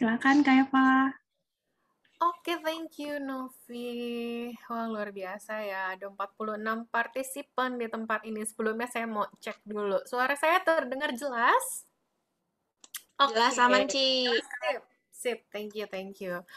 Silakan Kak Eva. Oke, okay, thank you Novi. Wah, luar biasa ya. Ada 46 partisipan di tempat ini. Sebelumnya saya mau cek dulu. Suara saya terdengar jelas? Okay. Jelas, aman, Ci. Sip, sip. Thank you, thank you.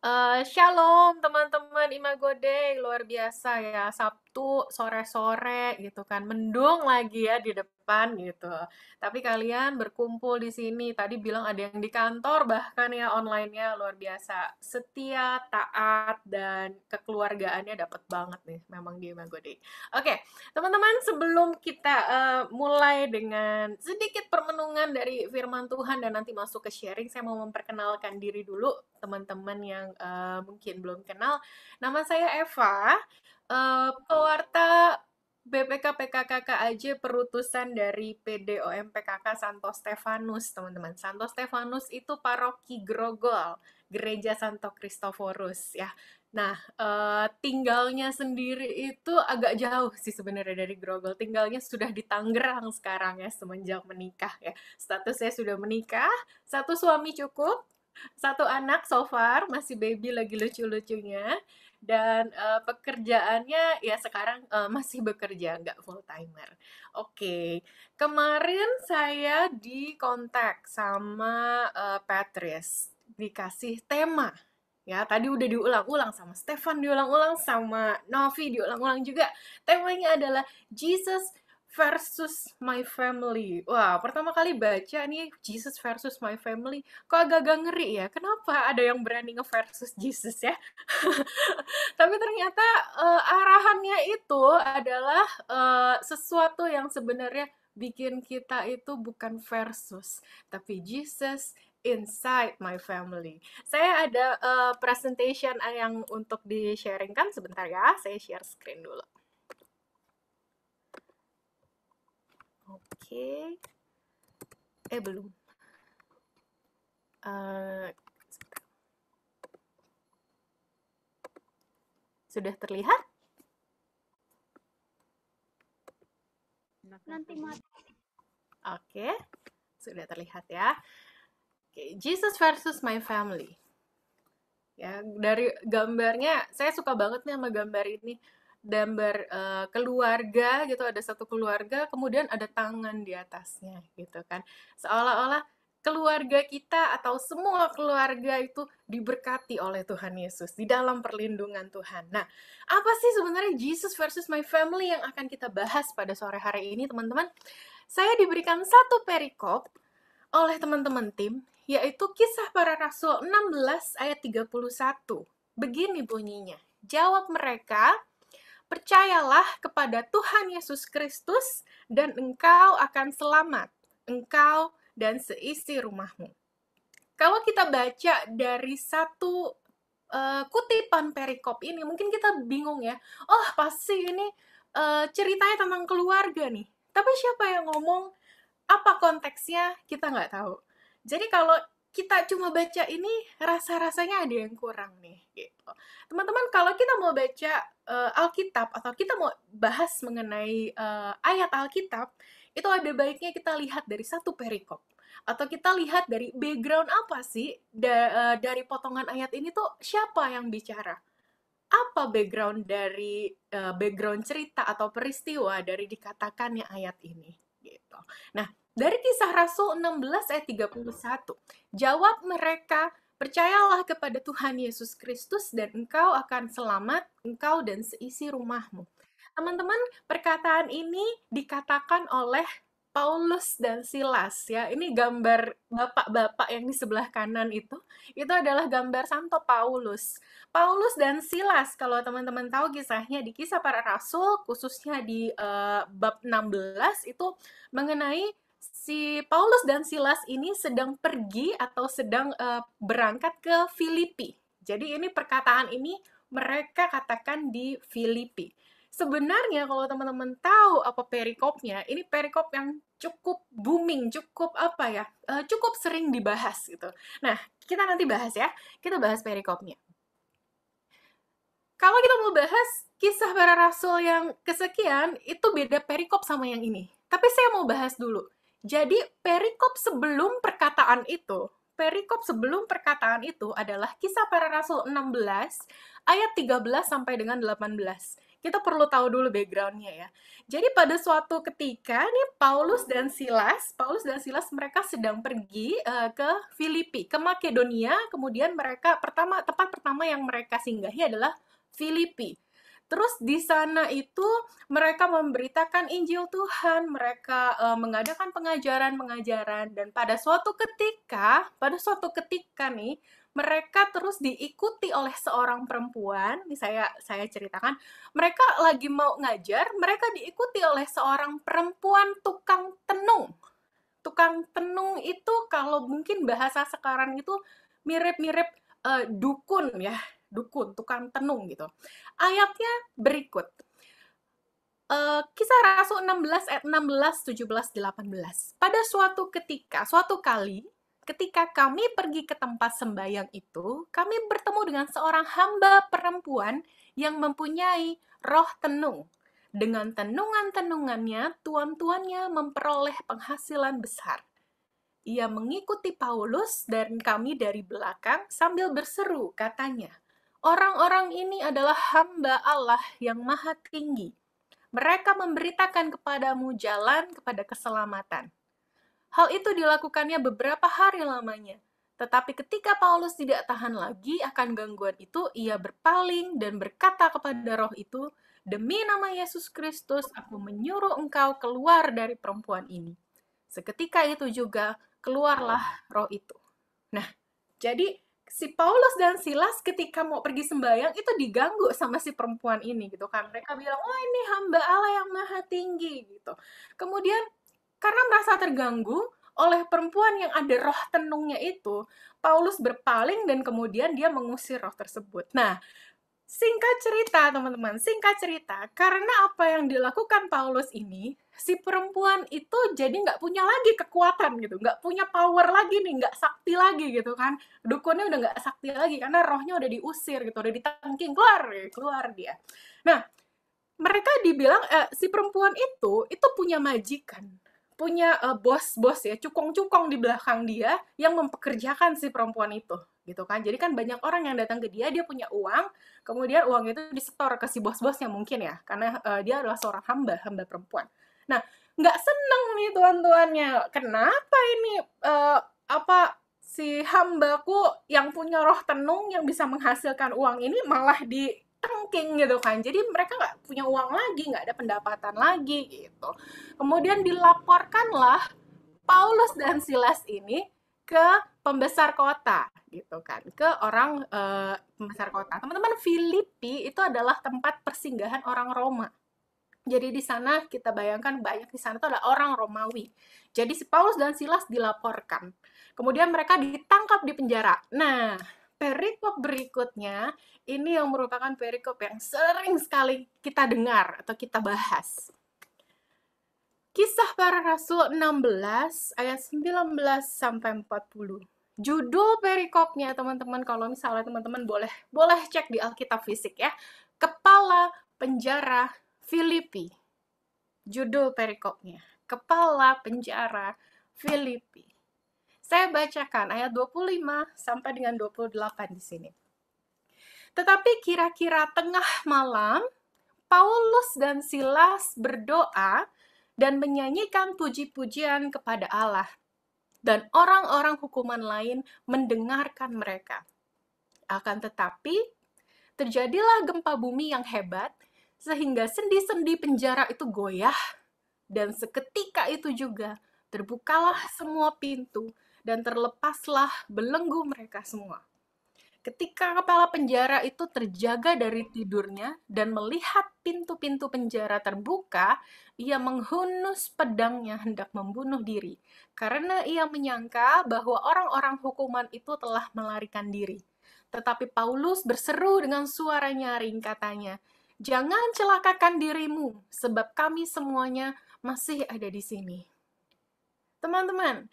Uh, shalom teman-teman Imago Day, luar biasa ya Sabtu sore-sore gitu kan, mendung lagi ya di depan depan gitu. Tapi kalian berkumpul di sini, tadi bilang ada yang di kantor bahkan ya online-nya luar biasa. Setia, taat, dan kekeluargaannya dapat banget nih memang di Magode. Oke, teman-teman sebelum kita uh, mulai dengan sedikit permenungan dari firman Tuhan dan nanti masuk ke sharing, saya mau memperkenalkan diri dulu teman-teman yang uh, mungkin belum kenal. Nama saya Eva, uh, pewarta BPK PKKK aja perutusan dari PDOM PKK Santo Stefanus, teman-teman. Santo Stefanus itu paroki Grogol, Gereja Santo Kristoforus ya. Nah, eh, tinggalnya sendiri itu agak jauh sih sebenarnya dari Grogol. Tinggalnya sudah di Tangerang sekarang ya semenjak menikah ya. Statusnya sudah menikah, satu suami cukup, satu anak so far masih baby lagi lucu-lucunya dan uh, pekerjaannya ya sekarang uh, masih bekerja nggak full timer. Oke, okay. kemarin saya di kontak sama uh, Patrice dikasih tema ya tadi udah diulang-ulang sama Stefan diulang-ulang sama Novi diulang-ulang juga temanya adalah Jesus versus My Family. Wah, pertama kali baca nih Jesus versus My Family. Kok agak-agak ngeri ya? Kenapa ada yang berani nge-versus Jesus ya? Tapi ternyata uh, arahannya itu adalah uh, sesuatu yang sebenarnya bikin kita itu bukan versus, tapi Jesus inside my family. Saya ada uh, presentation yang untuk di-sharingkan sebentar ya. Saya share screen dulu. Oke. Okay. Eh belum. Uh, Sudah terlihat? Nanti mati. Oke, okay. sudah terlihat ya. Okay. Jesus versus my family. Ya, dari gambarnya saya suka banget nih sama gambar ini gambar uh, keluarga gitu ada satu keluarga kemudian ada tangan di atasnya gitu kan seolah-olah keluarga kita atau semua keluarga itu diberkati oleh Tuhan Yesus di dalam perlindungan Tuhan. Nah, apa sih sebenarnya Jesus versus my family yang akan kita bahas pada sore hari ini, teman-teman? Saya diberikan satu perikop oleh teman-teman tim, yaitu kisah para rasul 16 ayat 31. Begini bunyinya, jawab mereka, percayalah kepada Tuhan Yesus Kristus dan engkau akan selamat, engkau dan seisi rumahmu. Kalau kita baca dari satu uh, kutipan perikop ini, mungkin kita bingung ya, oh pasti ini uh, ceritanya tentang keluarga nih. Tapi siapa yang ngomong, apa konteksnya, kita nggak tahu. Jadi kalau kita cuma baca ini rasa-rasanya ada yang kurang nih gitu. Teman-teman kalau kita mau baca uh, Alkitab atau kita mau bahas mengenai uh, ayat Alkitab, itu ada baiknya kita lihat dari satu perikop atau kita lihat dari background apa sih da eh, dari potongan ayat ini tuh siapa yang bicara? Apa background dari uh, background cerita atau peristiwa dari dikatakannya ayat ini gitu. Nah, dari kisah Rasul 16 ayat 31, jawab mereka, percayalah kepada Tuhan Yesus Kristus dan engkau akan selamat, engkau dan seisi rumahmu. Teman-teman, perkataan ini dikatakan oleh Paulus dan Silas ya. Ini gambar bapak-bapak yang di sebelah kanan itu, itu adalah gambar Santo Paulus. Paulus dan Silas kalau teman-teman tahu kisahnya di Kisah Para Rasul khususnya di uh, bab 16 itu mengenai si Paulus dan Silas ini sedang pergi atau sedang uh, berangkat ke Filipi. Jadi ini perkataan ini mereka katakan di Filipi. Sebenarnya kalau teman-teman tahu apa perikopnya, ini perikop yang cukup booming, cukup apa ya, uh, cukup sering dibahas gitu. Nah, kita nanti bahas ya, kita bahas perikopnya. Kalau kita mau bahas kisah para rasul yang kesekian, itu beda perikop sama yang ini. Tapi saya mau bahas dulu jadi perikop sebelum perkataan itu, perikop sebelum perkataan itu adalah kisah para rasul 16 ayat 13 sampai dengan 18. Kita perlu tahu dulu backgroundnya ya. Jadi pada suatu ketika nih Paulus dan Silas, Paulus dan Silas mereka sedang pergi uh, ke Filipi, ke Makedonia. Kemudian mereka pertama tempat pertama yang mereka singgahi adalah Filipi. Terus di sana itu mereka memberitakan Injil Tuhan, mereka e, mengadakan pengajaran-pengajaran dan pada suatu ketika, pada suatu ketika nih, mereka terus diikuti oleh seorang perempuan. Ini saya saya ceritakan, mereka lagi mau ngajar, mereka diikuti oleh seorang perempuan tukang tenung. Tukang tenung itu kalau mungkin bahasa sekarang itu mirip-mirip uh, dukun ya dukun, tukang tenung gitu. Ayatnya berikut. Uh, kisah Rasul 16 ayat 16, 17, 18. Pada suatu ketika, suatu kali, ketika kami pergi ke tempat sembahyang itu, kami bertemu dengan seorang hamba perempuan yang mempunyai roh tenung. Dengan tenungan-tenungannya, tuan-tuannya memperoleh penghasilan besar ia mengikuti Paulus dan kami dari belakang sambil berseru katanya, Orang-orang ini adalah hamba Allah yang maha tinggi. Mereka memberitakan kepadamu jalan kepada keselamatan. Hal itu dilakukannya beberapa hari lamanya. Tetapi ketika Paulus tidak tahan lagi akan gangguan itu, ia berpaling dan berkata kepada roh itu, Demi nama Yesus Kristus, aku menyuruh engkau keluar dari perempuan ini. Seketika itu juga, keluarlah roh itu. Nah, jadi si Paulus dan Silas ketika mau pergi sembahyang itu diganggu sama si perempuan ini gitu kan mereka bilang wah ini hamba Allah yang maha tinggi gitu kemudian karena merasa terganggu oleh perempuan yang ada roh tenungnya itu Paulus berpaling dan kemudian dia mengusir roh tersebut nah singkat cerita teman-teman singkat cerita karena apa yang dilakukan Paulus ini si perempuan itu jadi nggak punya lagi kekuatan gitu, nggak punya power lagi nih, nggak sakti lagi gitu kan. Dukunnya udah nggak sakti lagi karena rohnya udah diusir gitu, udah ditangking keluar, keluar dia. Nah, mereka dibilang eh, si perempuan itu itu punya majikan, punya eh, bos-bos eh, ya, cukong-cukong di belakang dia yang mempekerjakan si perempuan itu gitu kan. Jadi kan banyak orang yang datang ke dia, dia punya uang, kemudian uang itu disetor ke si bos-bosnya mungkin ya, karena uh, dia adalah seorang hamba, hamba perempuan. Nah, nggak seneng nih tuan-tuannya. Kenapa ini uh, apa si hambaku yang punya roh tenung yang bisa menghasilkan uang ini malah di tengking gitu kan jadi mereka nggak punya uang lagi nggak ada pendapatan lagi gitu kemudian dilaporkanlah Paulus dan Silas ini ke pembesar kota gitu kan ke orang uh, pembesar kota teman-teman Filipi itu adalah tempat persinggahan orang Roma jadi di sana kita bayangkan banyak di sana itu ada orang Romawi. Jadi si Paulus dan Silas dilaporkan. Kemudian mereka ditangkap di penjara. Nah, perikop berikutnya ini yang merupakan perikop yang sering sekali kita dengar atau kita bahas. Kisah para Rasul 16 ayat 19 sampai 40 judul perikopnya teman-teman kalau misalnya teman-teman boleh boleh cek di Alkitab fisik ya kepala penjara Filipi. Judul perikopnya, Kepala Penjara Filipi. Saya bacakan ayat 25 sampai dengan 28 di sini. Tetapi kira-kira tengah malam, Paulus dan Silas berdoa dan menyanyikan puji-pujian kepada Allah. Dan orang-orang hukuman lain mendengarkan mereka. Akan tetapi, terjadilah gempa bumi yang hebat sehingga sendi-sendi penjara itu goyah dan seketika itu juga terbukalah semua pintu dan terlepaslah belenggu mereka semua. Ketika kepala penjara itu terjaga dari tidurnya dan melihat pintu-pintu penjara terbuka, ia menghunus pedangnya hendak membunuh diri karena ia menyangka bahwa orang-orang hukuman itu telah melarikan diri. Tetapi Paulus berseru dengan suara nyaring katanya, Jangan celakakan dirimu, sebab kami semuanya masih ada di sini. Teman-teman,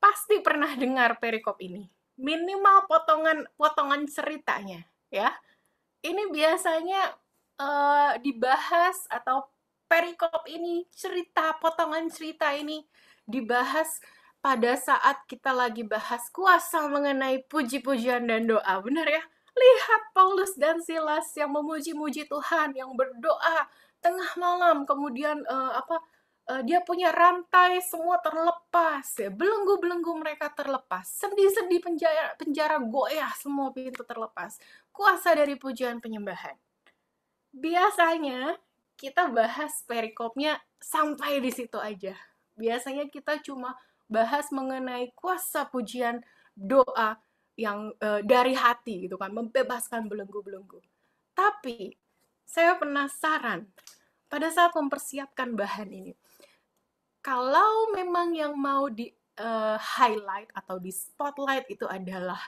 pasti pernah dengar perikop ini. Minimal potongan-potongan ceritanya, ya. Ini biasanya uh, dibahas atau perikop ini, cerita potongan cerita ini dibahas pada saat kita lagi bahas kuasa mengenai puji-pujian dan doa. Benar ya? Lihat Paulus dan Silas yang memuji-muji Tuhan, yang berdoa tengah malam, kemudian uh, apa uh, dia punya rantai semua terlepas, ya. belenggu-belenggu mereka terlepas, sendi-sendi penjara, penjara goyah semua pintu terlepas, kuasa dari pujian penyembahan. Biasanya kita bahas perikopnya sampai di situ aja. Biasanya kita cuma bahas mengenai kuasa pujian doa yang e, dari hati gitu kan, membebaskan belenggu-belenggu. Tapi saya penasaran pada saat mempersiapkan bahan ini, kalau memang yang mau di e, highlight atau di spotlight itu adalah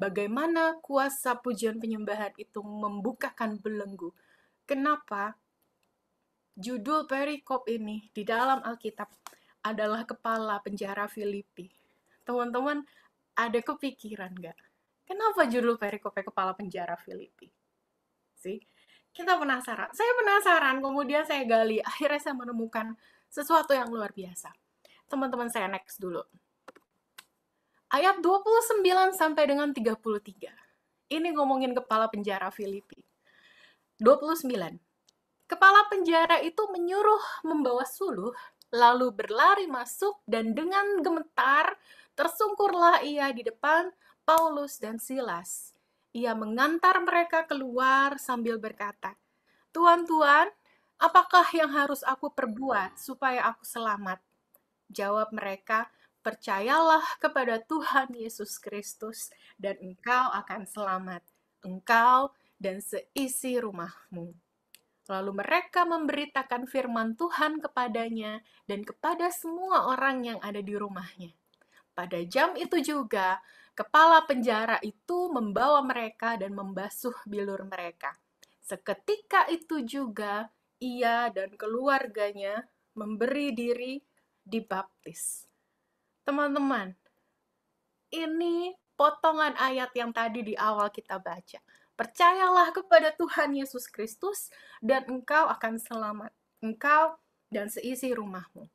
bagaimana kuasa pujian penyembahan itu membukakan belenggu. Kenapa judul perikop ini di dalam Alkitab adalah kepala penjara Filipi? Teman-teman, ada kepikiran nggak? Kenapa judul perikope kepala penjara Filipi? Sih, kita penasaran. Saya penasaran, kemudian saya gali. Akhirnya saya menemukan sesuatu yang luar biasa. Teman-teman saya next dulu. Ayat 29 sampai dengan 33. Ini ngomongin kepala penjara Filipi. 29. Kepala penjara itu menyuruh membawa suluh, lalu berlari masuk dan dengan gemetar Tersungkurlah ia di depan Paulus dan Silas. Ia mengantar mereka keluar sambil berkata, Tuan-tuan, apakah yang harus aku perbuat supaya aku selamat? Jawab mereka, percayalah kepada Tuhan Yesus Kristus dan engkau akan selamat, engkau dan seisi rumahmu. Lalu mereka memberitakan firman Tuhan kepadanya dan kepada semua orang yang ada di rumahnya. Pada jam itu juga, kepala penjara itu membawa mereka dan membasuh bilur mereka. Seketika itu juga, ia dan keluarganya memberi diri dibaptis. Teman-teman, ini potongan ayat yang tadi di awal kita baca. Percayalah kepada Tuhan Yesus Kristus dan engkau akan selamat. Engkau dan seisi rumahmu.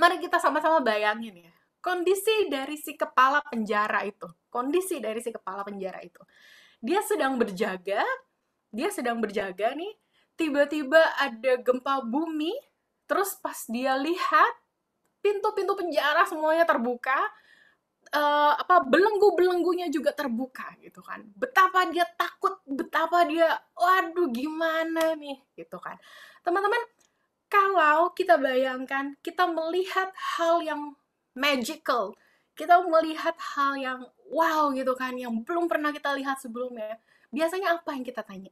Mari kita sama-sama bayangin ya kondisi dari si kepala penjara itu, kondisi dari si kepala penjara itu. Dia sedang berjaga, dia sedang berjaga nih, tiba-tiba ada gempa bumi, terus pas dia lihat pintu-pintu penjara semuanya terbuka, uh, apa belenggu-belenggunya juga terbuka gitu kan. Betapa dia takut, betapa dia waduh gimana nih gitu kan. Teman-teman, kalau kita bayangkan kita melihat hal yang magical. Kita melihat hal yang wow gitu kan, yang belum pernah kita lihat sebelumnya. Biasanya apa yang kita tanya?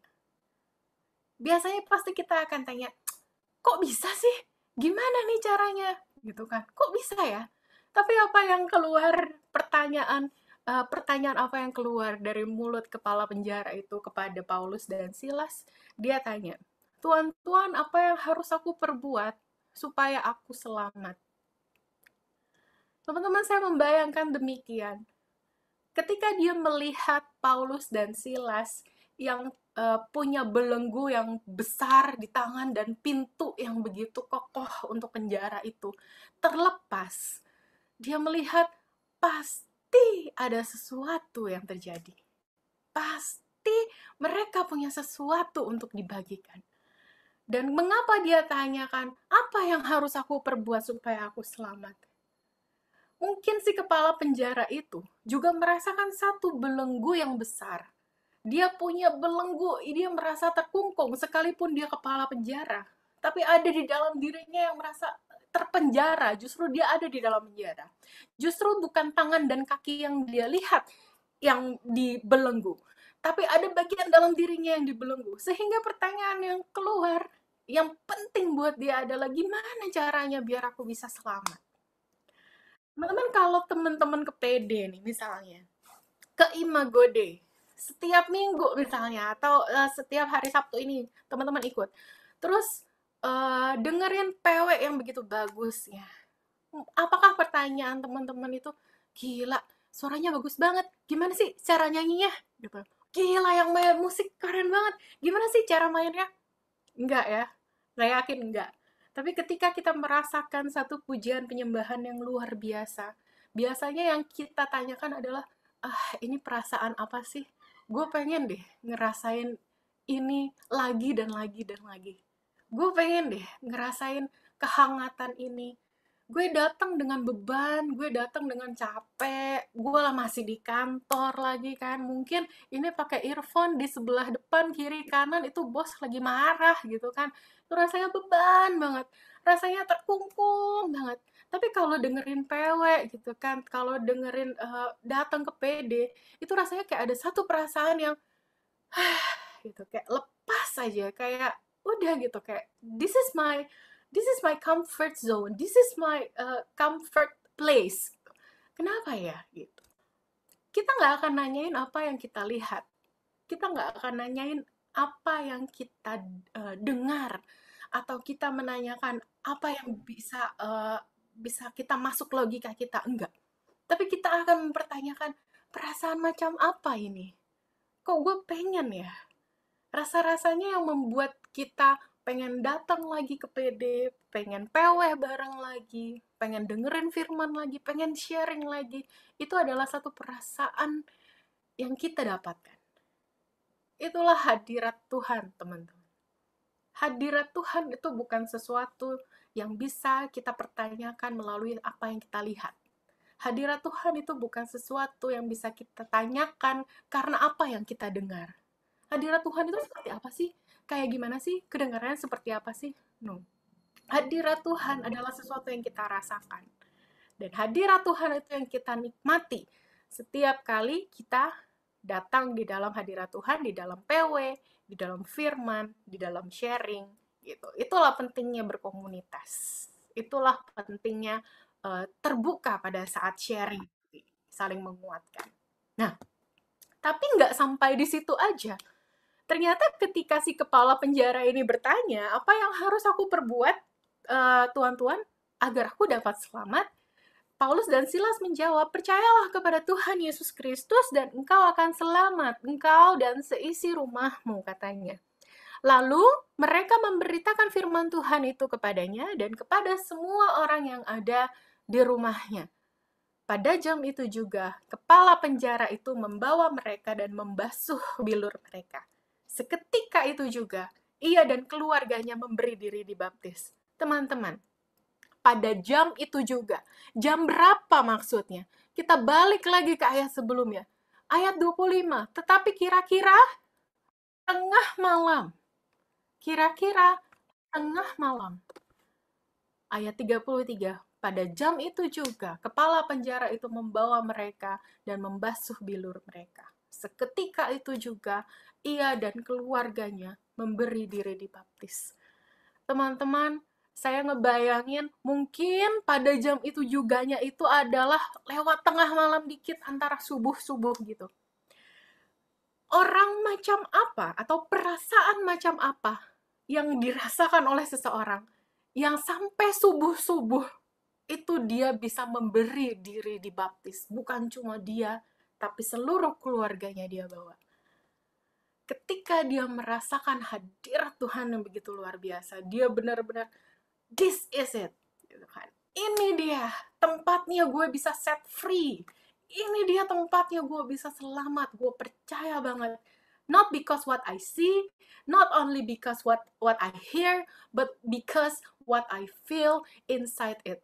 Biasanya pasti kita akan tanya, kok bisa sih? Gimana nih caranya? Gitu kan, kok bisa ya? Tapi apa yang keluar pertanyaan uh, pertanyaan apa yang keluar dari mulut kepala penjara itu kepada Paulus dan Silas, dia tanya, "Tuan-tuan, apa yang harus aku perbuat supaya aku selamat?" Teman-teman, saya membayangkan demikian. Ketika dia melihat Paulus dan Silas yang uh, punya belenggu yang besar di tangan dan pintu yang begitu kokoh untuk penjara itu terlepas, dia melihat pasti ada sesuatu yang terjadi. Pasti mereka punya sesuatu untuk dibagikan. Dan mengapa dia tanyakan, apa yang harus aku perbuat supaya aku selamat? Mungkin si kepala penjara itu juga merasakan satu belenggu yang besar. Dia punya belenggu, dia merasa terkungkung sekalipun dia kepala penjara. Tapi ada di dalam dirinya yang merasa terpenjara, justru dia ada di dalam penjara. Justru bukan tangan dan kaki yang dia lihat yang dibelenggu, tapi ada bagian dalam dirinya yang dibelenggu. Sehingga pertanyaan yang keluar yang penting buat dia adalah gimana caranya biar aku bisa selamat teman-teman kalau teman-teman ke PD nih misalnya ke Imago Day setiap minggu misalnya atau uh, setiap hari Sabtu ini teman-teman ikut terus uh, dengerin PW yang begitu bagus ya apakah pertanyaan teman-teman itu gila suaranya bagus banget gimana sih cara nyanyinya gitu. gila yang main musik keren banget gimana sih cara mainnya enggak ya saya yakin enggak tapi ketika kita merasakan satu pujian penyembahan yang luar biasa, biasanya yang kita tanyakan adalah, ah ini perasaan apa sih? Gue pengen deh ngerasain ini lagi dan lagi dan lagi. Gue pengen deh ngerasain kehangatan ini. Gue datang dengan beban, gue datang dengan capek, gue lah masih di kantor lagi kan. Mungkin ini pakai earphone di sebelah depan, kiri, kanan, itu bos lagi marah gitu kan itu rasanya beban banget rasanya terkungkung banget tapi kalau dengerin PW gitu kan kalau dengerin uh, datang ke PD itu rasanya kayak ada satu perasaan yang gitu kayak lepas aja kayak udah gitu kayak this is my this is my comfort zone this is my uh, comfort place kenapa ya gitu kita nggak akan nanyain apa yang kita lihat kita nggak akan nanyain apa yang kita uh, dengar atau kita menanyakan apa yang bisa uh, bisa kita masuk logika kita enggak tapi kita akan mempertanyakan perasaan macam apa ini kok gue pengen ya rasa-rasanya yang membuat kita pengen datang lagi ke PD, pengen peweh bareng lagi, pengen dengerin firman lagi, pengen sharing lagi, itu adalah satu perasaan yang kita dapatkan. Itulah hadirat Tuhan, teman-teman. Hadirat Tuhan itu bukan sesuatu yang bisa kita pertanyakan melalui apa yang kita lihat. Hadirat Tuhan itu bukan sesuatu yang bisa kita tanyakan karena apa yang kita dengar. Hadirat Tuhan itu seperti apa sih? Kayak gimana sih? Kedengarannya seperti apa sih? No. Hadirat Tuhan adalah sesuatu yang kita rasakan. Dan hadirat Tuhan itu yang kita nikmati setiap kali kita datang di dalam hadirat Tuhan, di dalam PW, di dalam firman, di dalam sharing gitu. Itulah pentingnya berkomunitas. Itulah pentingnya uh, terbuka pada saat sharing, saling menguatkan. Nah, tapi nggak sampai di situ aja. Ternyata ketika si kepala penjara ini bertanya, apa yang harus aku perbuat, tuan eh, tuan-tuan, agar aku dapat selamat? Paulus dan Silas menjawab, "Percayalah kepada Tuhan Yesus Kristus dan engkau akan selamat, engkau dan seisi rumahmu," katanya. Lalu mereka memberitakan firman Tuhan itu kepadanya dan kepada semua orang yang ada di rumahnya. Pada jam itu juga, kepala penjara itu membawa mereka dan membasuh bilur mereka. Seketika itu juga, ia dan keluarganya memberi diri dibaptis. Teman-teman, pada jam itu juga. Jam berapa maksudnya? Kita balik lagi ke ayat sebelumnya. Ayat 25, tetapi kira-kira tengah malam. Kira-kira tengah malam. Ayat 33, pada jam itu juga kepala penjara itu membawa mereka dan membasuh bilur mereka. Seketika itu juga ia dan keluarganya memberi diri dibaptis. Teman-teman, saya ngebayangin mungkin pada jam itu juganya itu adalah lewat tengah malam dikit antara subuh-subuh gitu. Orang macam apa atau perasaan macam apa yang dirasakan oleh seseorang yang sampai subuh-subuh itu dia bisa memberi diri dibaptis, bukan cuma dia, tapi seluruh keluarganya dia bawa ketika dia merasakan hadirat Tuhan yang begitu luar biasa, dia benar-benar this is it gitu kan ini dia tempatnya gue bisa set free ini dia tempatnya gue bisa selamat gue percaya banget not because what I see not only because what what I hear but because what I feel inside it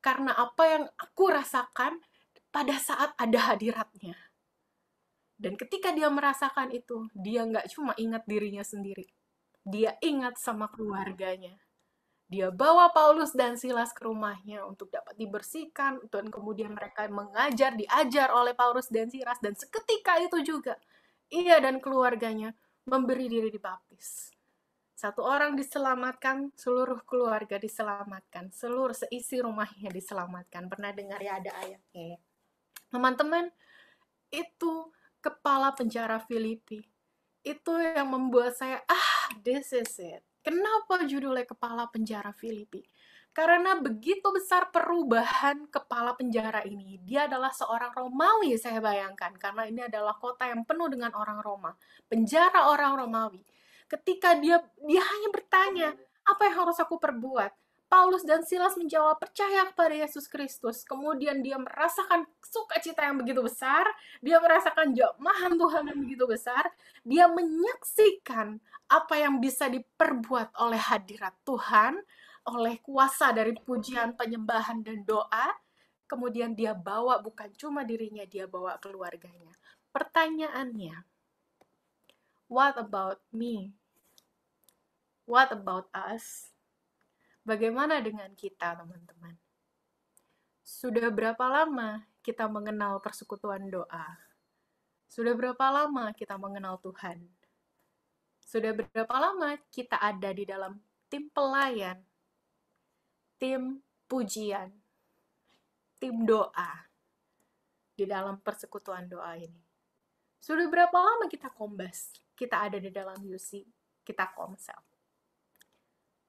karena apa yang aku rasakan pada saat ada hadiratnya dan ketika dia merasakan itu dia nggak cuma ingat dirinya sendiri dia ingat sama keluarganya dia bawa Paulus dan Silas ke rumahnya untuk dapat dibersihkan, dan kemudian mereka mengajar, diajar oleh Paulus dan Silas, dan seketika itu juga ia dan keluarganya memberi diri dibaptis. Satu orang diselamatkan, seluruh keluarga diselamatkan, seluruh seisi rumahnya diselamatkan. Pernah dengar ya ada ayatnya ya? Teman-teman, itu kepala penjara Filipi. Itu yang membuat saya, ah, this is it Kenapa judulnya Kepala Penjara Filipi? Karena begitu besar perubahan kepala penjara ini. Dia adalah seorang Romawi, saya bayangkan. Karena ini adalah kota yang penuh dengan orang Roma. Penjara orang Romawi. Ketika dia dia hanya bertanya, apa yang harus aku perbuat? Paulus dan Silas menjawab percaya kepada Yesus Kristus. Kemudian dia merasakan sukacita yang begitu besar, dia merasakan jamahan Tuhan yang begitu besar, dia menyaksikan apa yang bisa diperbuat oleh hadirat Tuhan, oleh kuasa dari pujian, penyembahan dan doa. Kemudian dia bawa bukan cuma dirinya, dia bawa keluarganya. Pertanyaannya, what about me? What about us? Bagaimana dengan kita, teman-teman? Sudah berapa lama kita mengenal persekutuan doa? Sudah berapa lama kita mengenal Tuhan? Sudah berapa lama kita ada di dalam tim pelayan, tim pujian, tim doa di dalam persekutuan doa ini? Sudah berapa lama kita kombas? Kita ada di dalam UC, kita komsel.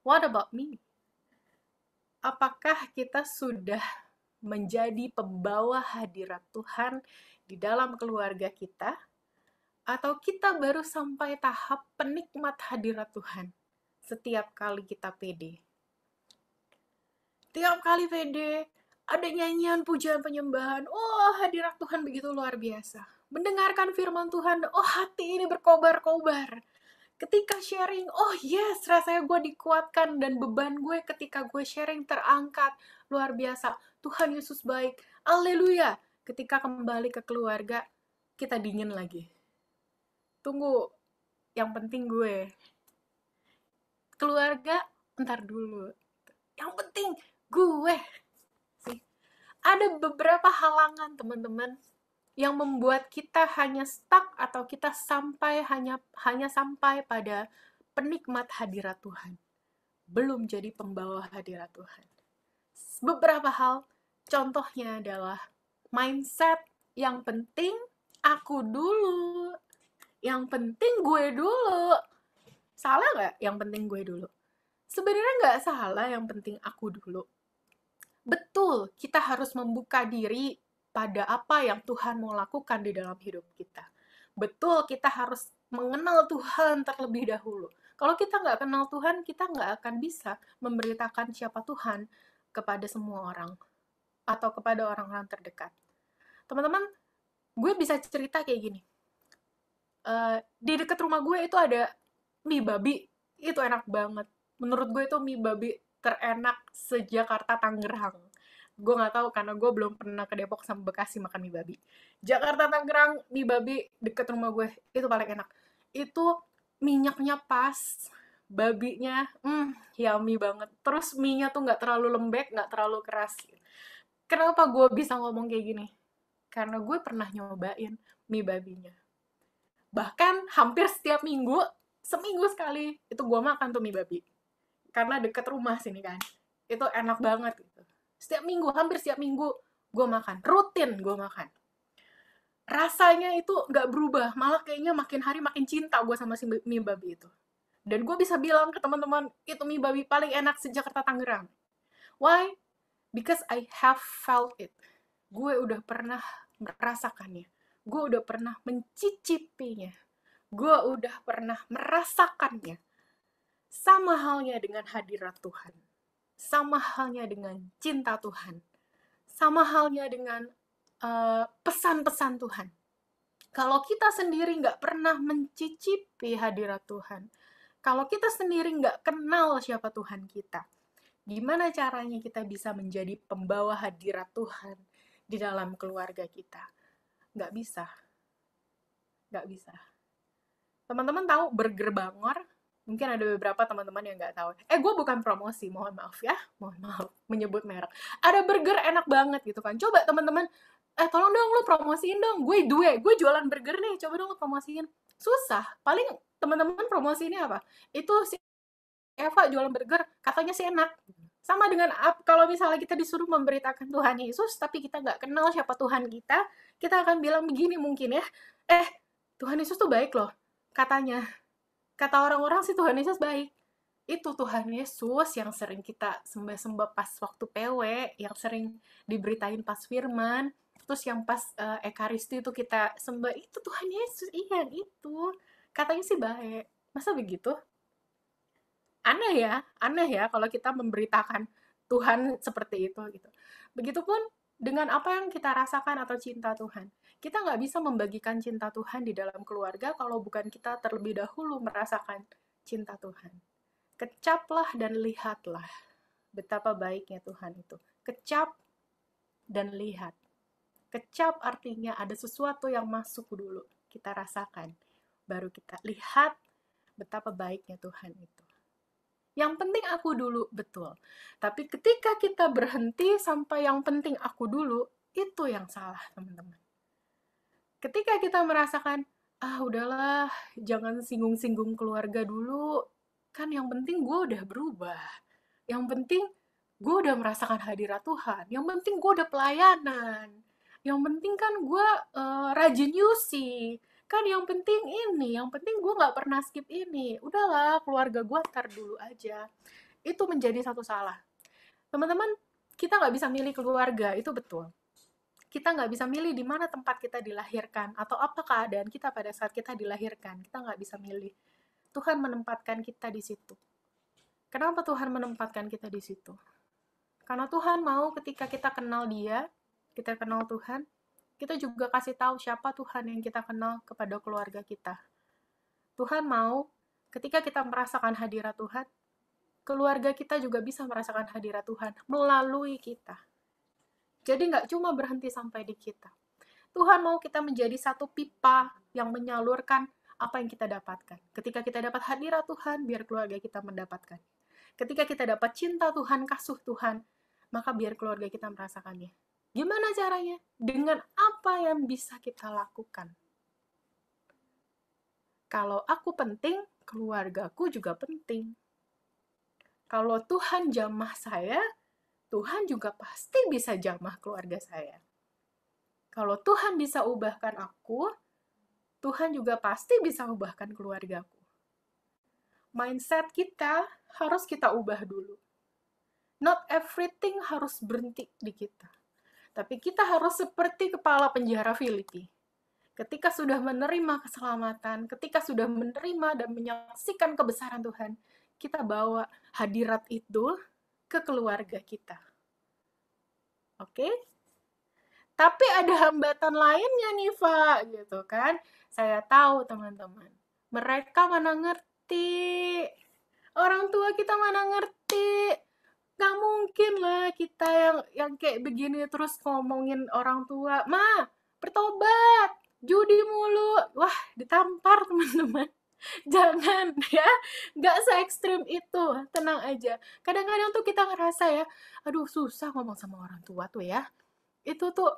What about me? apakah kita sudah menjadi pembawa hadirat Tuhan di dalam keluarga kita, atau kita baru sampai tahap penikmat hadirat Tuhan setiap kali kita pede. Tiap kali pede, ada nyanyian, pujian, penyembahan. Oh, hadirat Tuhan begitu luar biasa. Mendengarkan firman Tuhan, oh hati ini berkobar-kobar ketika sharing, oh yes, rasanya gue dikuatkan dan beban gue ketika gue sharing terangkat. Luar biasa, Tuhan Yesus baik. Haleluya. Ketika kembali ke keluarga, kita dingin lagi. Tunggu, yang penting gue. Keluarga, ntar dulu. Yang penting gue. Sih. Ada beberapa halangan, teman-teman yang membuat kita hanya stuck atau kita sampai hanya hanya sampai pada penikmat hadirat Tuhan. Belum jadi pembawa hadirat Tuhan. Beberapa hal contohnya adalah mindset yang penting aku dulu. Yang penting gue dulu. Salah nggak yang penting gue dulu? Sebenarnya nggak salah yang penting aku dulu. Betul, kita harus membuka diri pada apa yang Tuhan mau lakukan di dalam hidup kita. Betul, kita harus mengenal Tuhan terlebih dahulu. Kalau kita nggak kenal Tuhan, kita nggak akan bisa memberitakan siapa Tuhan kepada semua orang atau kepada orang-orang terdekat. Teman-teman, gue bisa cerita kayak gini. Uh, di dekat rumah gue itu ada mie babi, itu enak banget. Menurut gue itu mie babi terenak sejak jakarta Tangerang gue nggak tahu karena gue belum pernah ke Depok sama Bekasi makan mie babi Jakarta Tangerang mie babi deket rumah gue itu paling enak itu minyaknya pas babinya hmm yummy banget terus mie-nya tuh nggak terlalu lembek nggak terlalu keras kenapa gue bisa ngomong kayak gini karena gue pernah nyobain mie babinya bahkan hampir setiap minggu seminggu sekali itu gue makan tuh mie babi karena deket rumah sini kan itu enak banget gitu setiap minggu hampir setiap minggu gue makan rutin gue makan rasanya itu nggak berubah malah kayaknya makin hari makin cinta gue sama si mie babi itu dan gue bisa bilang ke teman-teman itu mie babi paling enak sejakarta Tangerang why because I have felt it gue udah pernah merasakannya gue udah pernah mencicipinya gue udah pernah merasakannya sama halnya dengan hadirat Tuhan sama halnya dengan cinta Tuhan, sama halnya dengan eh, pesan-pesan uh, Tuhan. Kalau kita sendiri nggak pernah mencicipi hadirat Tuhan, kalau kita sendiri nggak kenal siapa Tuhan kita, gimana caranya kita bisa menjadi pembawa hadirat Tuhan di dalam keluarga kita? Nggak bisa. Nggak bisa. Teman-teman tahu burger Bangor? mungkin ada beberapa teman-teman yang nggak tahu. Eh, gue bukan promosi, mohon maaf ya, mohon maaf menyebut merek. Ada burger enak banget gitu kan. Coba teman-teman, eh tolong dong lu promosiin dong. Gue gue gue jualan burger nih, coba dong lu promosiin. Susah. Paling teman-teman promosi ini apa? Itu si Eva jualan burger, katanya sih enak. Sama dengan kalau misalnya kita disuruh memberitakan Tuhan Yesus, tapi kita nggak kenal siapa Tuhan kita, kita akan bilang begini mungkin ya, eh Tuhan Yesus tuh baik loh, katanya Kata orang-orang sih Tuhan Yesus baik. Itu Tuhan Yesus yang sering kita sembah-sembah pas waktu PW, yang sering diberitain pas firman, terus yang pas uh, ekaristi itu kita sembah, itu Tuhan Yesus, iya itu. Katanya sih baik. Masa begitu? Aneh ya, aneh ya kalau kita memberitakan Tuhan seperti itu gitu. Begitupun dengan apa yang kita rasakan atau cinta Tuhan. Kita nggak bisa membagikan cinta Tuhan di dalam keluarga kalau bukan kita terlebih dahulu merasakan cinta Tuhan. Kecaplah dan lihatlah betapa baiknya Tuhan itu. Kecap dan lihat. Kecap artinya ada sesuatu yang masuk dulu, kita rasakan. Baru kita lihat betapa baiknya Tuhan itu yang penting aku dulu, betul. Tapi ketika kita berhenti sampai yang penting aku dulu, itu yang salah, teman-teman. Ketika kita merasakan, ah udahlah, jangan singgung-singgung keluarga dulu, kan yang penting gue udah berubah. Yang penting gue udah merasakan hadirat Tuhan. Yang penting gue udah pelayanan. Yang penting kan gue uh, rajin nyusi kan yang penting ini yang penting gue nggak pernah skip ini udahlah keluarga gue ntar dulu aja itu menjadi satu salah teman-teman kita nggak bisa milih keluarga itu betul kita nggak bisa milih di mana tempat kita dilahirkan atau apa keadaan kita pada saat kita dilahirkan kita nggak bisa milih Tuhan menempatkan kita di situ kenapa Tuhan menempatkan kita di situ karena Tuhan mau ketika kita kenal Dia kita kenal Tuhan kita juga kasih tahu siapa Tuhan yang kita kenal kepada keluarga kita. Tuhan mau ketika kita merasakan hadirat Tuhan, keluarga kita juga bisa merasakan hadirat Tuhan melalui kita. Jadi nggak cuma berhenti sampai di kita. Tuhan mau kita menjadi satu pipa yang menyalurkan apa yang kita dapatkan. Ketika kita dapat hadirat Tuhan, biar keluarga kita mendapatkan. Ketika kita dapat cinta Tuhan, kasih Tuhan, maka biar keluarga kita merasakannya. Gimana caranya? Dengan apa yang bisa kita lakukan? Kalau aku penting, keluargaku juga penting. Kalau Tuhan jamah saya, Tuhan juga pasti bisa jamah keluarga saya. Kalau Tuhan bisa ubahkan aku, Tuhan juga pasti bisa ubahkan keluargaku. Mindset kita harus kita ubah dulu. Not everything harus berhenti di kita. Tapi kita harus seperti kepala penjara Filipi. Ketika sudah menerima keselamatan, ketika sudah menerima dan menyaksikan kebesaran Tuhan, kita bawa hadirat itu ke keluarga kita. Oke? Tapi ada hambatan lainnya nih, Pak, gitu kan. Saya tahu, teman-teman. Mereka mana ngerti. Orang tua kita mana ngerti nggak mungkin lah kita yang yang kayak begini terus ngomongin orang tua ma bertobat judi mulu wah ditampar teman-teman jangan ya nggak se ekstrim itu tenang aja kadang-kadang tuh kita ngerasa ya aduh susah ngomong sama orang tua tuh ya itu tuh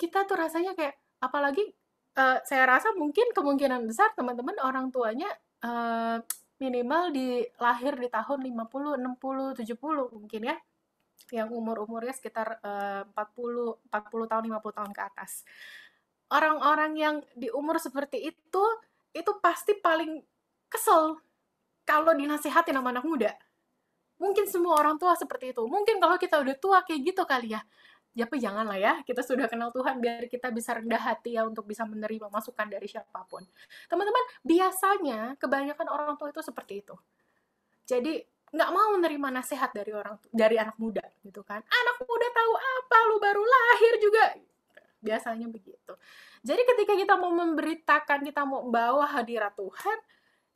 kita tuh rasanya kayak apalagi uh, saya rasa mungkin kemungkinan besar teman-teman orang tuanya uh, minimal di lahir di tahun 50, 60, 70 mungkin ya. Yang umur-umurnya sekitar uh, 40 40 tahun 50 tahun ke atas. Orang-orang yang di umur seperti itu itu pasti paling kesel kalau dinasihatin sama anak muda. Mungkin semua orang tua seperti itu. Mungkin kalau kita udah tua kayak gitu kali ya ya apa janganlah ya kita sudah kenal Tuhan biar kita bisa rendah hati ya untuk bisa menerima masukan dari siapapun teman-teman biasanya kebanyakan orang tua itu seperti itu jadi nggak mau menerima nasihat dari orang dari anak muda gitu kan anak muda tahu apa lu baru lahir juga biasanya begitu jadi ketika kita mau memberitakan kita mau bawa hadirat Tuhan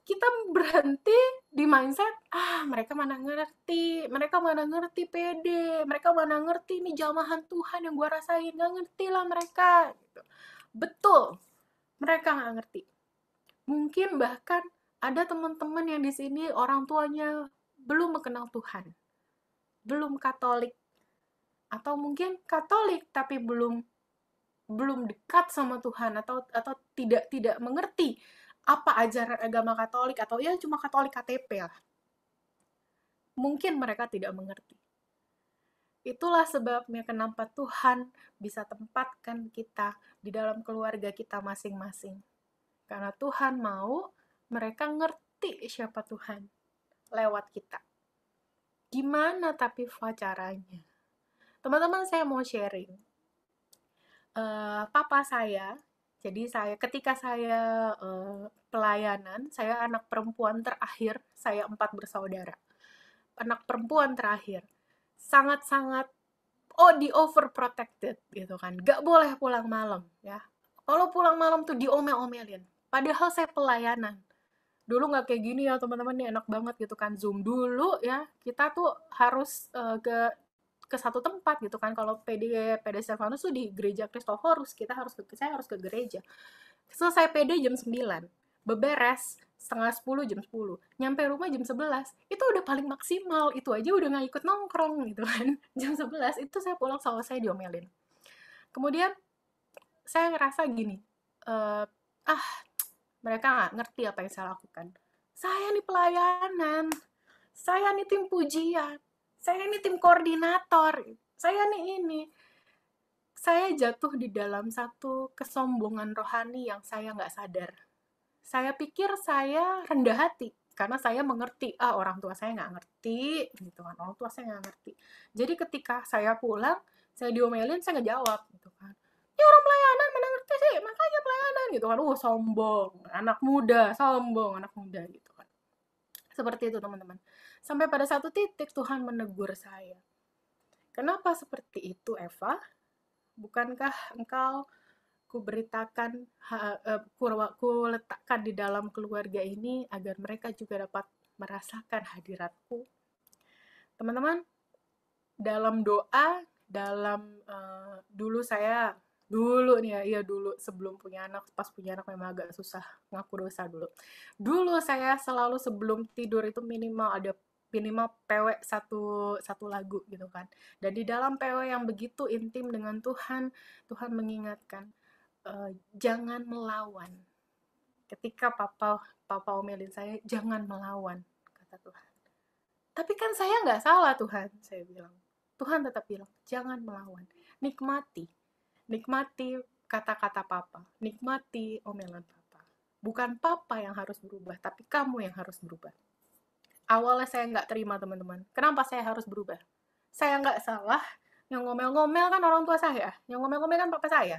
kita berhenti di mindset ah mereka mana ngerti mereka mana ngerti pede mereka mana ngerti ini jamahan Tuhan yang gua rasain nggak ngerti lah mereka gitu. betul mereka nggak ngerti mungkin bahkan ada teman-teman yang di sini orang tuanya belum mengenal Tuhan belum Katolik atau mungkin Katolik tapi belum belum dekat sama Tuhan atau atau tidak tidak mengerti apa ajaran agama Katolik atau ya cuma Katolik KTP lah. Mungkin mereka tidak mengerti. Itulah sebabnya kenapa Tuhan bisa tempatkan kita di dalam keluarga kita masing-masing. Karena Tuhan mau mereka ngerti siapa Tuhan lewat kita. Gimana tapi caranya? Teman-teman saya mau sharing. Uh, papa saya jadi saya ketika saya uh, pelayanan, saya anak perempuan terakhir, saya empat bersaudara. Anak perempuan terakhir. Sangat-sangat oh di overprotected gitu kan. Gak boleh pulang malam ya. Kalau pulang malam tuh diomel-omelin. Padahal saya pelayanan. Dulu nggak kayak gini ya teman-teman nih enak banget gitu kan Zoom dulu ya. Kita tuh harus uh, ke ke satu tempat gitu kan kalau PD PD Stefanus tuh di gereja Kristoforus kita harus ke saya harus ke gereja selesai PD jam 9 beberes setengah 10 jam 10 nyampe rumah jam 11 itu udah paling maksimal itu aja udah nggak ikut nongkrong gitu kan jam 11 itu saya pulang sama saya diomelin kemudian saya ngerasa gini uh, ah mereka nggak ngerti apa yang saya lakukan saya nih pelayanan saya nih tim pujian saya ini tim koordinator saya nih ini saya jatuh di dalam satu kesombongan rohani yang saya nggak sadar saya pikir saya rendah hati karena saya mengerti ah orang tua saya nggak ngerti gitu kan orang tua saya nggak ngerti jadi ketika saya pulang saya diomelin saya nggak jawab gitu kan ini orang pelayanan mana ngerti sih makanya pelayanan gitu kan uh sombong anak muda sombong anak muda gitu kan seperti itu teman-teman Sampai pada satu titik Tuhan menegur saya. Kenapa seperti itu Eva? Bukankah engkau kuberitakan, eh, ku letakkan di dalam keluarga ini agar mereka juga dapat merasakan hadiratku? Teman-teman, dalam doa, dalam uh, dulu saya dulu nih ya, iya dulu sebelum punya anak, pas punya anak memang agak susah ngaku dosa dulu. Dulu saya selalu sebelum tidur itu minimal ada minimal PW satu satu lagu gitu kan. Dan di dalam PW yang begitu intim dengan Tuhan, Tuhan mengingatkan e, jangan melawan. Ketika papa papa omelin saya, jangan melawan kata Tuhan. Tapi kan saya nggak salah Tuhan, saya bilang. Tuhan tetap bilang jangan melawan, nikmati, nikmati kata-kata papa, nikmati omelan papa. Bukan papa yang harus berubah, tapi kamu yang harus berubah awalnya saya nggak terima teman-teman kenapa saya harus berubah saya nggak salah yang ngomel-ngomel kan orang tua saya yang ngomel-ngomel kan papa saya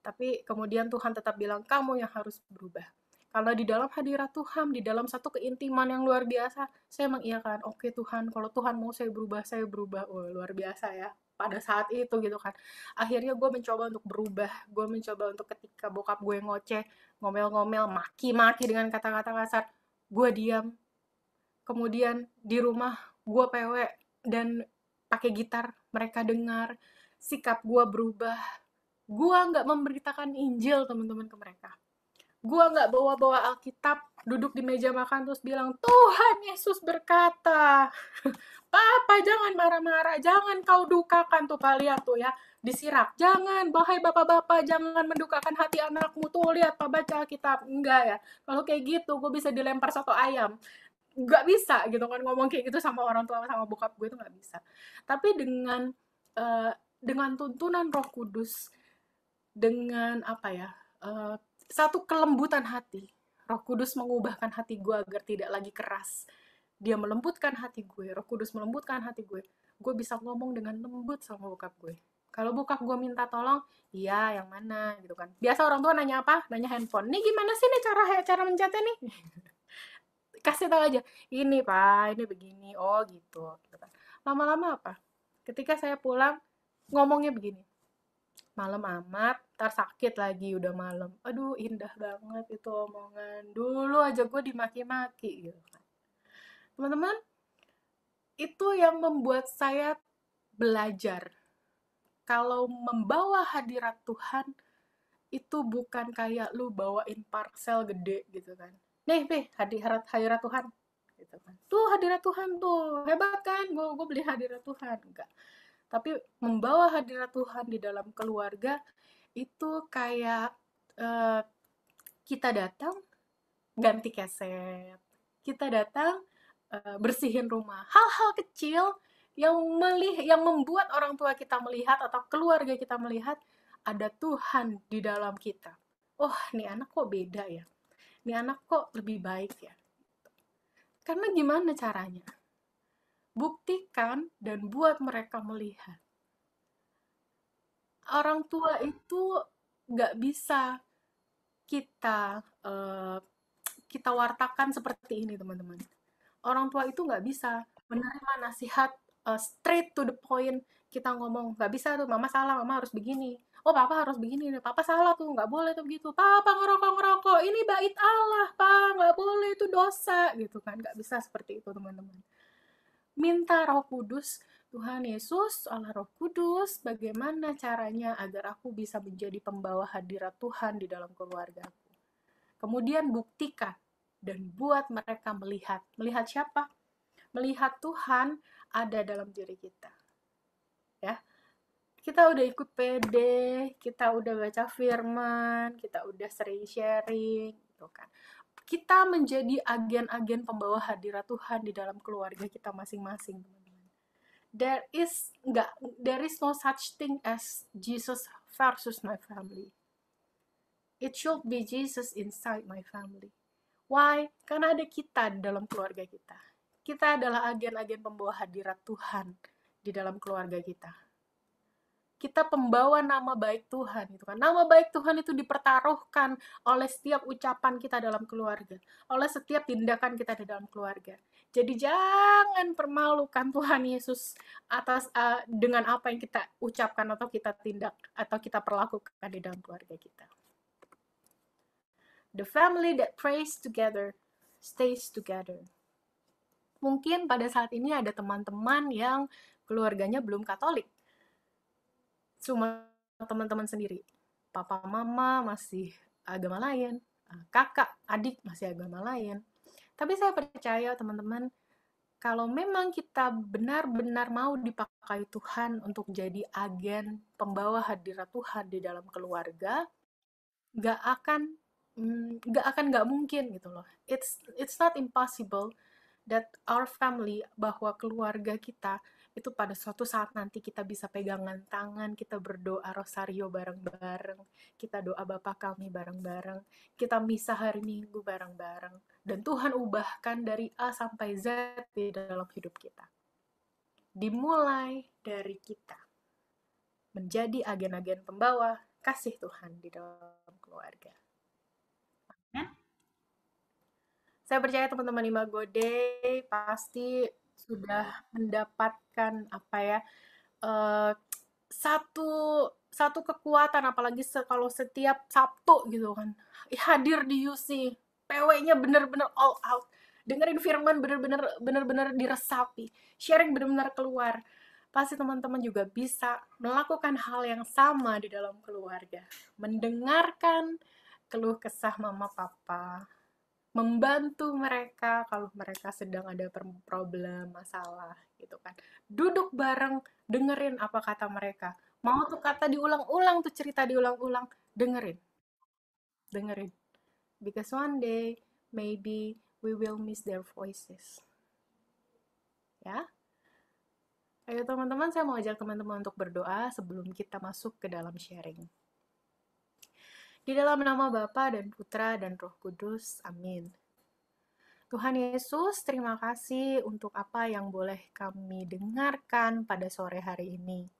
tapi kemudian Tuhan tetap bilang kamu yang harus berubah kalau di dalam hadirat Tuhan, di dalam satu keintiman yang luar biasa, saya mengiakan. oke okay, Tuhan, kalau Tuhan mau saya berubah, saya berubah. Wah, luar biasa ya. Pada saat itu gitu kan. Akhirnya gue mencoba untuk berubah. Gue mencoba untuk ketika bokap gue ngoceh, ngomel-ngomel, maki-maki dengan kata-kata kasar. Gue diam, kemudian di rumah gue PW dan pakai gitar mereka dengar sikap gue berubah gue nggak memberitakan Injil teman-teman ke mereka gue nggak bawa-bawa Alkitab duduk di meja makan terus bilang Tuhan Yesus berkata Papa jangan marah-marah jangan kau dukakan tuh pak lihat tuh ya disirap jangan bahai bapak-bapak jangan mendukakan hati anakmu tuh lihat pak baca Alkitab enggak ya kalau kayak gitu gue bisa dilempar satu ayam nggak bisa gitu kan ngomong kayak gitu sama orang tua sama bokap gue itu nggak bisa tapi dengan uh, dengan tuntunan Roh Kudus dengan apa ya uh, satu kelembutan hati Roh Kudus mengubahkan hati gue agar tidak lagi keras dia melembutkan hati gue Roh Kudus melembutkan hati gue gue bisa ngomong dengan lembut sama bokap gue kalau bokap gue minta tolong iya yang mana gitu kan biasa orang tua nanya apa nanya handphone nih gimana sih nih cara cara mencetnya nih kasih tahu aja ini pak ini begini oh gitu gitu kan lama-lama apa ketika saya pulang ngomongnya begini malam amat ntar sakit lagi udah malam aduh indah banget itu omongan dulu aja gue dimaki-maki gitu kan teman-teman itu yang membuat saya belajar kalau membawa hadirat Tuhan itu bukan kayak lu bawain parcel gede gitu kan nih be hadirat hadirat Tuhan gitu kan tuh hadirat Tuhan tuh hebat kan gue gue beli hadirat Tuhan enggak tapi membawa hadirat Tuhan di dalam keluarga itu kayak uh, kita datang ganti keset kita datang uh, bersihin rumah hal-hal kecil yang melih yang membuat orang tua kita melihat atau keluarga kita melihat ada Tuhan di dalam kita oh nih anak kok beda ya nih anak kok lebih baik ya karena gimana caranya buktikan dan buat mereka melihat orang tua itu nggak bisa kita uh, kita wartakan seperti ini teman-teman orang tua itu nggak bisa menerima nasihat uh, straight to the point kita ngomong nggak bisa tuh mama salah mama harus begini oh papa harus begini papa salah tuh nggak boleh tuh begitu papa ngerokok ngerokok ini bait Allah pak nggak boleh itu dosa gitu kan nggak bisa seperti itu teman-teman minta Roh Kudus Tuhan Yesus, Allah Roh Kudus, bagaimana caranya agar aku bisa menjadi pembawa hadirat Tuhan di dalam keluargaku. Kemudian buktikan dan buat mereka melihat. Melihat siapa? Melihat Tuhan ada dalam diri kita kita udah ikut PD, kita udah baca firman, kita udah sering sharing gitu kan. Kita menjadi agen-agen pembawa hadirat Tuhan di dalam keluarga kita masing-masing. There is enggak there is no such thing as Jesus versus my family. It should be Jesus inside my family. Why? Karena ada kita di dalam keluarga kita. Kita adalah agen-agen pembawa hadirat Tuhan di dalam keluarga kita kita pembawa nama baik Tuhan itu kan. Nama baik Tuhan itu dipertaruhkan oleh setiap ucapan kita dalam keluarga, oleh setiap tindakan kita di dalam keluarga. Jadi jangan permalukan Tuhan Yesus atas uh, dengan apa yang kita ucapkan atau kita tindak atau kita perlakukan di dalam keluarga kita. The family that prays together stays together. Mungkin pada saat ini ada teman-teman yang keluarganya belum Katolik cuma teman-teman sendiri. Papa mama masih agama lain, eh, kakak, adik masih agama lain. Tapi saya percaya teman-teman, kalau memang kita benar-benar mau dipakai Tuhan untuk jadi agen pembawa hadirat Tuhan di dalam keluarga, gak akan mm, nggak akan nggak mungkin gitu loh. It's it's not impossible that our family bahwa keluarga kita itu pada suatu saat nanti kita bisa pegangan tangan, kita berdoa rosario bareng-bareng, kita doa Bapa kami bareng-bareng, kita misa hari Minggu bareng-bareng. Dan Tuhan ubahkan dari A sampai Z di dalam hidup kita. Dimulai dari kita. Menjadi agen-agen pembawa kasih Tuhan di dalam keluarga. Amin. Saya percaya teman-teman Day pasti sudah mendapatkan apa ya, uh, satu satu kekuatan apalagi se kalau setiap Sabtu gitu kan, hadir di UC, PW-nya bener-bener all out, dengerin firman bener-bener bener-bener diresapi, sharing bener-bener keluar. Pasti teman-teman juga bisa melakukan hal yang sama di dalam keluarga, mendengarkan keluh kesah mama papa membantu mereka kalau mereka sedang ada problem, masalah gitu kan. Duduk bareng, dengerin apa kata mereka. Mau tuh kata diulang-ulang tuh cerita diulang-ulang, dengerin. Dengerin. Because one day maybe we will miss their voices. Ya. Ayo teman-teman, saya mau ajak teman-teman untuk berdoa sebelum kita masuk ke dalam sharing. Di dalam nama Bapa dan Putra dan Roh Kudus. Amin. Tuhan Yesus, terima kasih untuk apa yang boleh kami dengarkan pada sore hari ini.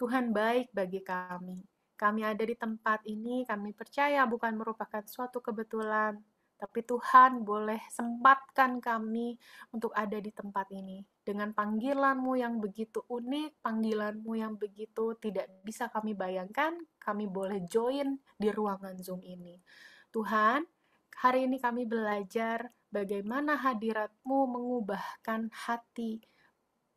Tuhan baik bagi kami. Kami ada di tempat ini, kami percaya bukan merupakan suatu kebetulan, tapi Tuhan boleh sempatkan kami untuk ada di tempat ini. Dengan panggilanmu yang begitu unik, panggilanmu yang begitu tidak bisa kami bayangkan, kami boleh join di ruangan Zoom ini. Tuhan, hari ini kami belajar bagaimana hadiratmu mengubahkan hati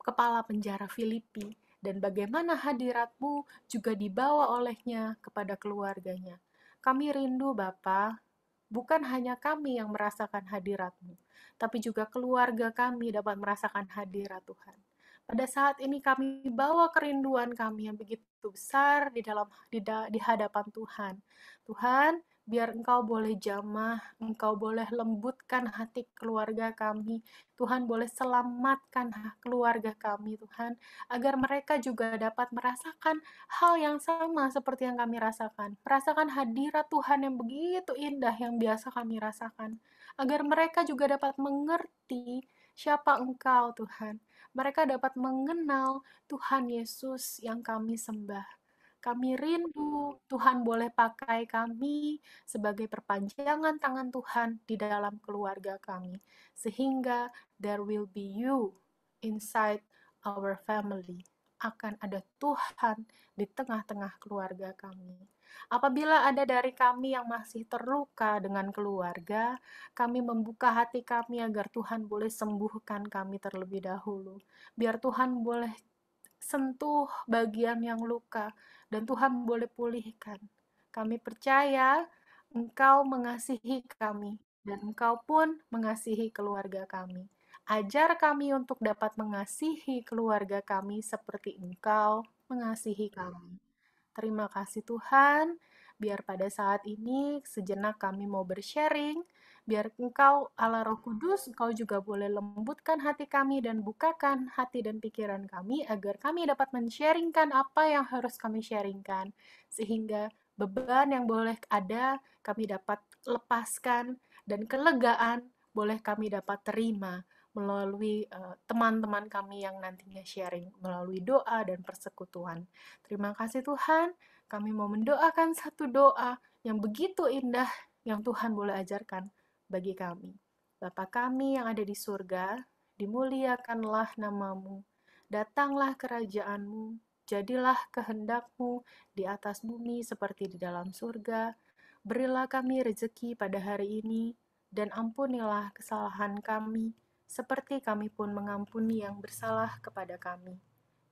kepala penjara Filipi dan bagaimana hadiratmu juga dibawa olehnya kepada keluarganya. Kami rindu Bapak Bukan hanya kami yang merasakan hadirat-Mu, tapi juga keluarga kami dapat merasakan hadirat Tuhan. Pada saat ini kami bawa kerinduan kami yang begitu besar di dalam di, da, di hadapan Tuhan. Tuhan, biar Engkau boleh jamah, Engkau boleh lembutkan hati keluarga kami. Tuhan boleh selamatkan keluarga kami, Tuhan, agar mereka juga dapat merasakan hal yang sama seperti yang kami rasakan. Merasakan hadirat Tuhan yang begitu indah yang biasa kami rasakan. Agar mereka juga dapat mengerti siapa Engkau, Tuhan. Mereka dapat mengenal Tuhan Yesus yang kami sembah. Kami rindu Tuhan boleh pakai kami sebagai perpanjangan tangan Tuhan di dalam keluarga kami, sehingga there will be you inside our family. Akan ada Tuhan di tengah-tengah keluarga kami. Apabila ada dari kami yang masih terluka dengan keluarga, kami membuka hati kami agar Tuhan boleh sembuhkan kami terlebih dahulu. Biar Tuhan boleh sentuh bagian yang luka, dan Tuhan boleh pulihkan. Kami percaya Engkau mengasihi kami dan Engkau pun mengasihi keluarga kami. Ajar kami untuk dapat mengasihi keluarga kami seperti Engkau mengasihi kami. Terima kasih Tuhan, biar pada saat ini sejenak kami mau bersharing Biar engkau Allah roh kudus, engkau juga boleh lembutkan hati kami dan bukakan hati dan pikiran kami agar kami dapat mensharingkan apa yang harus kami sharingkan. Sehingga beban yang boleh ada kami dapat lepaskan dan kelegaan boleh kami dapat terima melalui eh, teman-teman uh, kami yang nantinya sharing melalui doa dan persekutuan. Terima kasih Tuhan, kami mau mendoakan satu doa yang begitu indah yang Tuhan boleh ajarkan bagi kami. Bapa kami yang ada di surga, dimuliakanlah namamu, datanglah kerajaanmu, jadilah kehendakmu di atas bumi seperti di dalam surga, berilah kami rezeki pada hari ini, dan ampunilah kesalahan kami, seperti kami pun mengampuni yang bersalah kepada kami.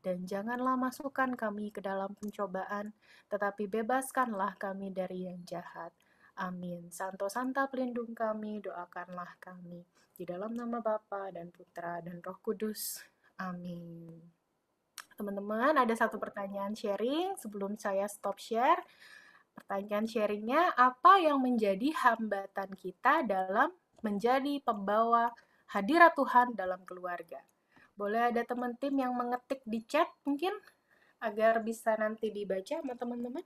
Dan janganlah masukkan kami ke dalam pencobaan, tetapi bebaskanlah kami dari yang jahat Amin. Santo Santa pelindung kami, doakanlah kami. Di dalam nama Bapa dan Putra dan Roh Kudus. Amin. Teman-teman, ada satu pertanyaan sharing sebelum saya stop share. Pertanyaan sharingnya, apa yang menjadi hambatan kita dalam menjadi pembawa hadirat Tuhan dalam keluarga? Boleh ada teman tim yang mengetik di chat mungkin agar bisa nanti dibaca sama teman-teman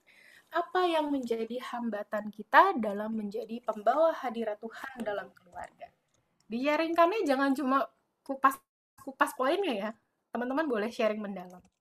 apa yang menjadi hambatan kita dalam menjadi pembawa hadirat Tuhan dalam keluarga. Di sharing kami jangan cuma kupas kupas poinnya ya. Teman-teman boleh sharing mendalam.